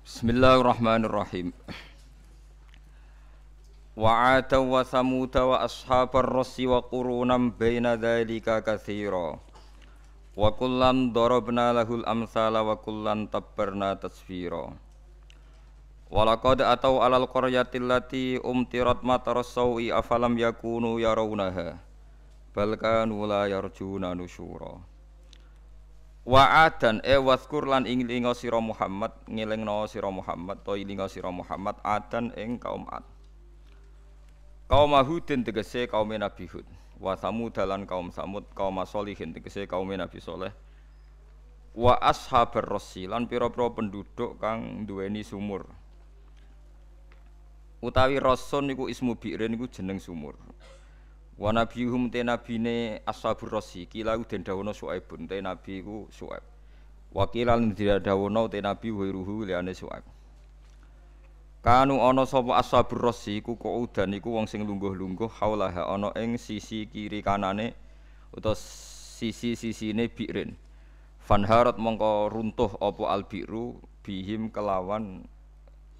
Bismillahirrahmanirrahim. Wa ataw wa samut wa ashabar rasi wa qurunam baina dzalika kathira. Wa kullan darabna lahul amsala wa kullan tabbarna tasfira. Wa laqad ataw alal qaryati umtirat mataras sawi afalam yakunu yarawunaha balkan wala yarjuna nusyura wa adan e eh, kurlan lan ing linga sira Muhammad ngelingno sira Muhammad to linga sira Muhammad adan ing kaum ad kaum hudin tegese kaum Nabi Hud wa samud lan kaum samud kaum solihin tegese kaum Nabi Saleh wa ashabar rasi lan pira-pira penduduk kang duweni sumur utawi rason niku ismu bi'rin niku jeneng sumur Wa nabiyuhum te nabine ashabur rasi kila den dawono Suaibun te nabi iku Suaib. Wa kila tidak dawono te nabi wa ruhu Suaib. Kanu ana sapa ashabur rasi iku udan iku wong sing lungguh-lungguh haulaha ana ing sisi kiri kanane utawa sisi-sisine bi'rin. Fanharat mongko runtuh apa albiru bihim kelawan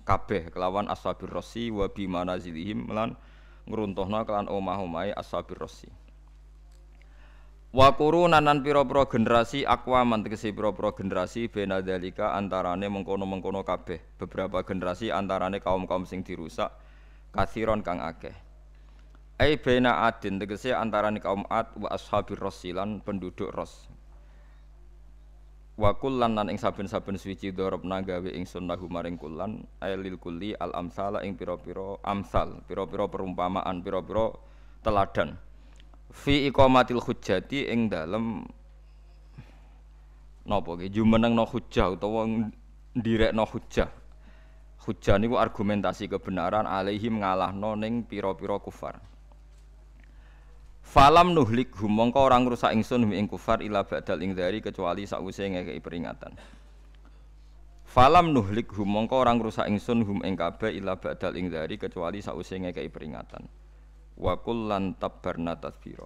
kabeh kelawan ashabur rasi wa bi manazilihim ngruntuhna kelan omah-omahe ashabir rasi. Wa qurunan pira-pira generasi akwaman tegese pira-pira generasi benadalika antarane mengkono-mengkono kabeh. Beberapa generasi antarane kaum-kaum sing dirusak kathiron kang akeh. Ai bena adin tegese antarane kaum Ad wa ashabir rasilan penduduk Ros wa kullan lan ing saben-saben suci dorobna gawe ingsun lahu maring kullan ailil kulli al amsala ing pira-pira amsal pira-pira perumpamaan pira-pira teladan fi iqamatil hujjati ing dalem napa ge jumenengno hujjah utawa ndirekno hujjah hujjah niku argumentasi kebenaran alaihim ngalahno ning pira-pira kufar Falam nuhlik humongko orang rusak ingsun hum ing kufar ila ba'dal ing dari kecuali sakwise ngekeki peringatan. Falam nuhlik humongko orang rusak ingsun hum ing kabeh ila ba'dal ing dari kecuali sakwise ngekeki peringatan. Wa tabar tabbarna tadbira.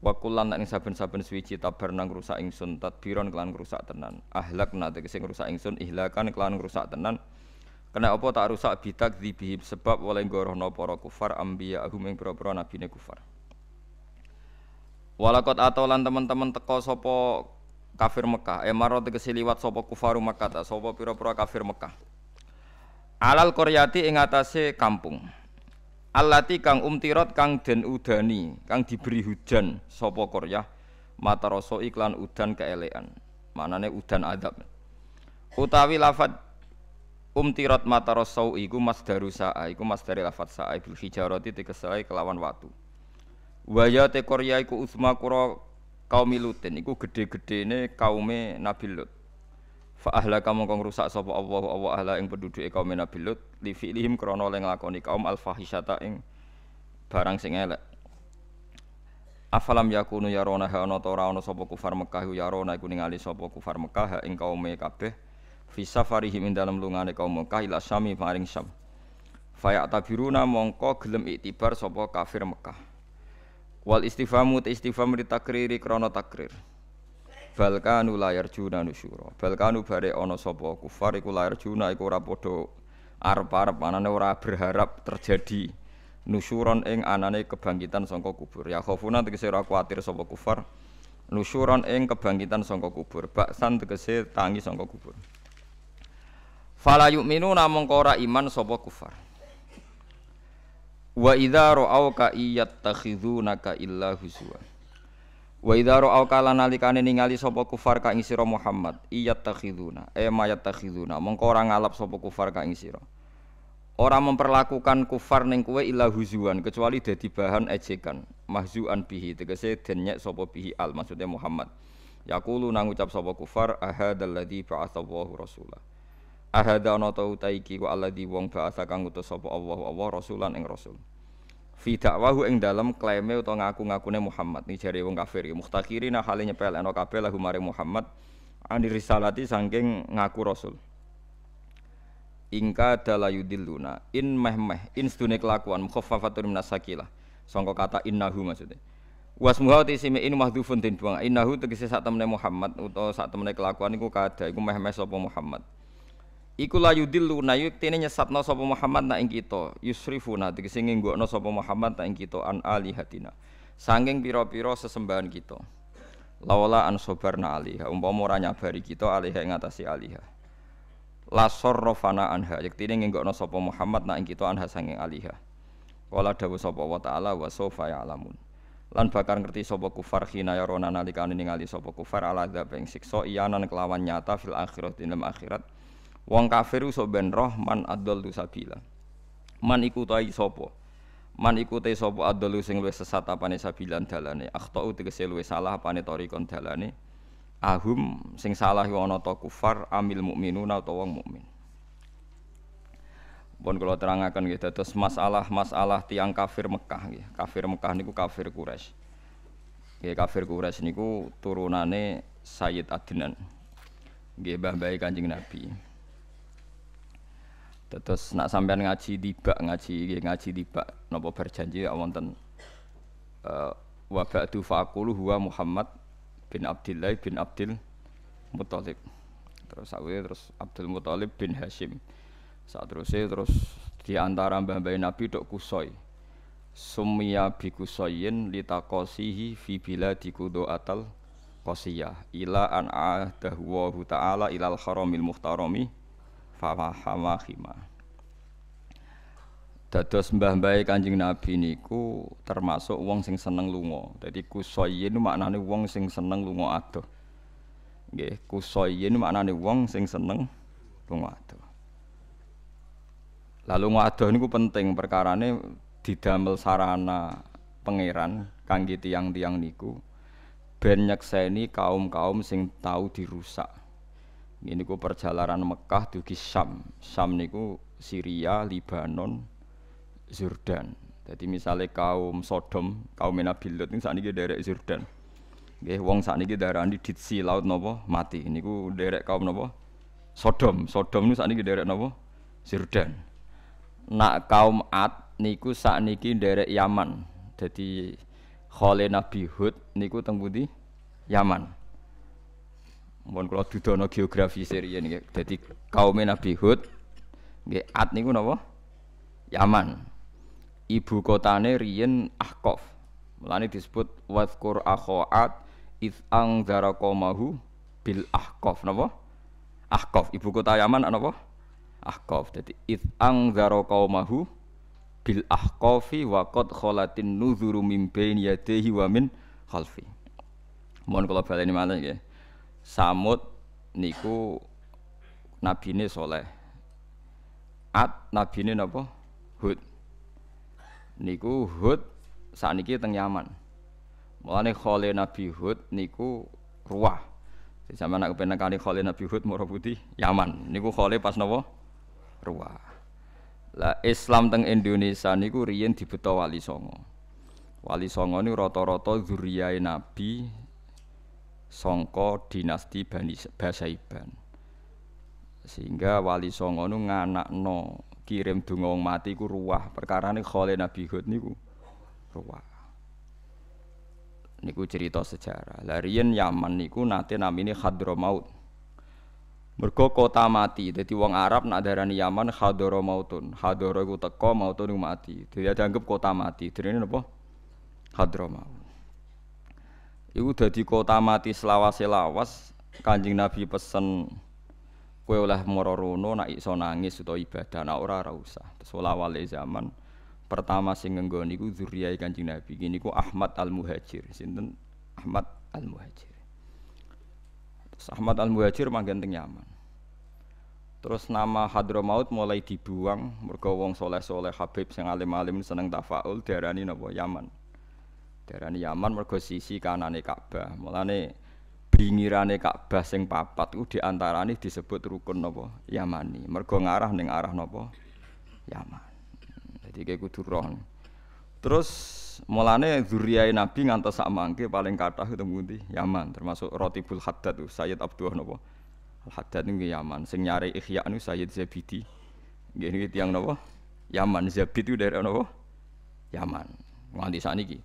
Wa kullan ing saben-saben tabar nang ngrusak ingsun tadbiron kelan ngrusak tenan. Ahlak na sing rusak ingsun ihlakan kelan ngrusak tenan. Kena opo tak rusak bitak dibihim sebab oleh gorohno para kufar ambia ahum ing pira-pira nabine kufar. Walakot atau lan teman-teman teko sopo kafir Mekah. Emarot eh, tegesi liwat sopo kufaru Mekah ta sopo pira pura kafir Mekah. Alal koryati ing atase kampung. Alati kang umtirot kang den udani, kang diberi hujan sopo koryah mata rasa iklan udan keelean. Manane udan adab. Utawi lafat umtirat mata rasa iku masdaru sa'a iku masdari lafat sa'a bil hijarati tegesae kelawan watu. Waya te Korea iku usma kura kaum Lutin iku gede gedhene kaume Nabi Lut. Fa ahlaka mongko ngrusak sapa Allah Allah ahla ing penduduke kaum Nabi Lut li fi'lihim krana le nglakoni kaum al fahisyata ing barang sing elek. Afalam yakunu yarona ha ana ta ora ana sapa kufar Mekah yarona iku ningali sapa kufar Mekah ing kaum kabeh fi safarihim ing dalem lungane kaum Mekah ila Syami paring Syam. Fayak tabiruna mongko gelem iktibar sapa kafir Mekah. Wal istifamu te istifam li takriri krana takrir. Balkanu layar juna nusyura. Balkanu bare ana sapa kufar iku layar juna iku ora arep-arep anane ora berharap terjadi nusyuron ing anane kebangkitan sangka kubur. Ya khofuna tegese ora kuatir sapa kufar. nusyuron ing kebangkitan sangka kubur baksan tegese tangi sangka kubur fala yu'minu namung ora iman sapa kufar Wa idza ra'auka iyattakhidunaka illa huzwa. Wa idza ra'auka lan ningali sapa kufar ka ing sira Muhammad, iyattakhiduna, e eh, yattakhizuna. mengko ora ngalap sapa kufar ka ing sira. Ora memperlakukan kufar ning kowe illa huzuan kecuali dadi bahan ejekan, mahzuan bihi tegese den nyek sapa bihi al maksudnya Muhammad. Yaqulu nang ucap sapa kufar ahadalladzi ba'atsallahu rasulah ahada ana ta iki wa alladhi wong ba'atsa kang utus sapa Allah wa rasulan ing rasul fi dakwahu ing dalem klaime utawa ngaku-ngakune Muhammad ni jare wong kafir iki ya, muhtakirin hale nyepel ana kabeh lahu maring Muhammad andi risalati saking ngaku rasul ingka dalayudilluna in meh meh in sedune kelakuan mukhaffafatun minasakila. sangka kata innahu maksudnya wasmuha tisime in mahdufun din buang innahu tegese sak temene Muhammad utawa sak temene kelakuan iku kada iku meh meh sapa Muhammad Iku la yudillu na yuktene nyesatno sapa Muhammad na ing kita. Yusrifuna tegese no sapa Muhammad na ing kita an alihatina. Sanging pira-pira sesembahan kita. Lawala an sobarna aliha. Umpama ora nyabari kita aliha ing atase aliha. La sarrafana anha. Yektene no sapa Muhammad na ing kita anha sanging aliha. Wala dawu sapa wa ta'ala wa sofa ya'lamun. Lan bakar ngerti sapa kufar khina ya rona nalikane ningali sapa kufar ala dzab ing siksa iyanan kelawan nyata fil akhirat dalam akhirat. Wong kafir iso ben roh man adol tu sabila. Man iku sopo sapa? Man iku te sapa adol sing luwih sesat apane sabilan dalane. Akhtau tegese luwih salah apane torikon dalane. Ahum sing salah ana ta kufar amil mukminuna utawa wong mukmin. bon, kalau terangakan gitu, terus masalah-masalah tiang kafir Mekah, gitu. kafir Mekah niku kafir Quraisy. Gitu, kafir Quraisy niku turunane Sayyid Adnan. Gitu, bah bayi kanjeng Nabi. Terus nak sampean ngaji tiba ngaji ngaji tiba nopo berjanji wonten uh, wa ba'du fa'qulu huwa Muhammad bin Abdullah bin Abdul Muthalib. Terus aku ya terus Abdul Muthalib bin Hashim. Saat terus ya terus di antara mbah-mbah Nabi dok Kusoi. Sumia bi Kusoyin litaqasihi fi biladi atal Qasiyah ila an ahdahu ta'ala ilal haramil muhtarami fawahama dados mbah-mbahe Kanjeng Nabi niku termasuk wong sing seneng lunga. Dadi kusoyin maknane wong sing seneng lunga adoh. Nggih, kusoyin maknane wong sing seneng lunga adoh. Lalu lunga adoh niku penting perkarane didamel sarana pangeran kangge tiang-tiang niku ben nyekseni kaum-kaum sing tau dirusak. Ini ku perjalanan Mekah dugi Sam. Sam niku Syria, Libanon, Jordan. Jadi misalnya kaum Sodom, kaum Nabi Lut ini saat ini derek Jordan. Nggih wong sakniki darani ditsi laut nopo mati. ku derek kaum napa? Sodom. Sodom saat ini derek nopo Jordan. Nak kaum Ad niku ini derek Yaman. Jadi Khole Nabi Hud niku teng Yaman. Mohon kalau no geografi ini ya. Jadi kaum Nabi Hud, ya, at niku napa? Yaman. Ibu kotane Rien Ahkov. Melani disebut wazkur akhoat iz angzara qaumahu bil Ahkov napa? Ahkov, ibu kota Yaman napa? Ahkov. Jadi iz angzara qaumahu bil Ahkovi wa kholatin nuzuru min bain yadayhi wa min khalfi. Mohon kula ini mana nggih. Samud niku nabine soleh. nabi ini apa Hud. Niku Hud sakniki teng Yaman. Mulane khole Nabi Hud niku ruah. Sama nak kepenak kali khole Nabi Hud murah putih Yaman. Niku khole pas nopo Ruah. Lah Islam teng Indonesia niku riyen dibeto Wali Songo. Wali Songo niku roto-roto zuriyai Nabi songko dinasti Bani Basaiban. Sehingga Wali Songo nu nganak no kirim donga mati ku ruwah. Perkarane khole Nabi Hud niku ruah. Niku cerita sejarah. Larian Yaman niku nate namine Hadramaut. Mergo kota mati, jadi wong Arab nak darani Yaman Hadoro mautun. Hadoro iku teko mautun iku mati. Dia dianggap kota mati. Direne napa? Hadromaut. Iku dadi kota mati selawase lawas. Kanjeng Nabi pesen kue oleh Mororono nak iso nangis utawa ibadah nak ora ora usah. zaman pertama sing ku niku zuriyai Kanjeng Nabi. Kini ku Ahmad Al-Muhajir. Sinten Ahmad Al-Muhajir. Terus Ahmad Al-Muhajir manggen teng Yaman. Terus nama Hadramaut mulai dibuang mergo soleh-soleh Habib sing alim-alim seneng tafaul diarani napa Yaman. Darani Yaman mergo sisi kanane Ka'bah. Mulane bingirane Ka'bah sing papat ku diantarane disebut rukun napa? Yamani. Mergo ngarah ning arah napa? Yaman. Jadi kayak kudu Terus mulane zuriyai Nabi ngantos sak mangke paling kathah ketemu di Yaman termasuk Rotibul Haddad tuh Sayyid Abdullah napa? Al Haddad niku Yaman sing nyari Ihya niku Sayyid Zabidi. Nggih niki tiyang napa? Yaman Zabid itu dari napa? Yaman. Nganti sakniki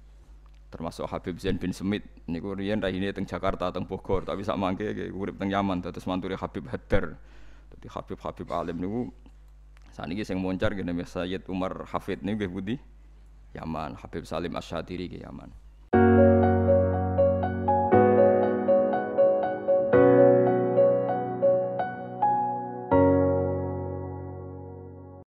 termasuk Habib Zain bin Semit niku riyen rahine teng Jakarta teng Bogor tapi sak mangke urip teng Yaman mantu manturi Habib Hadar dadi Habib-habib alim niku saniki sing moncar gene Sayyid Umar Hafid niku nggih Budi Yaman Habib Salim Asyadiri ke Yaman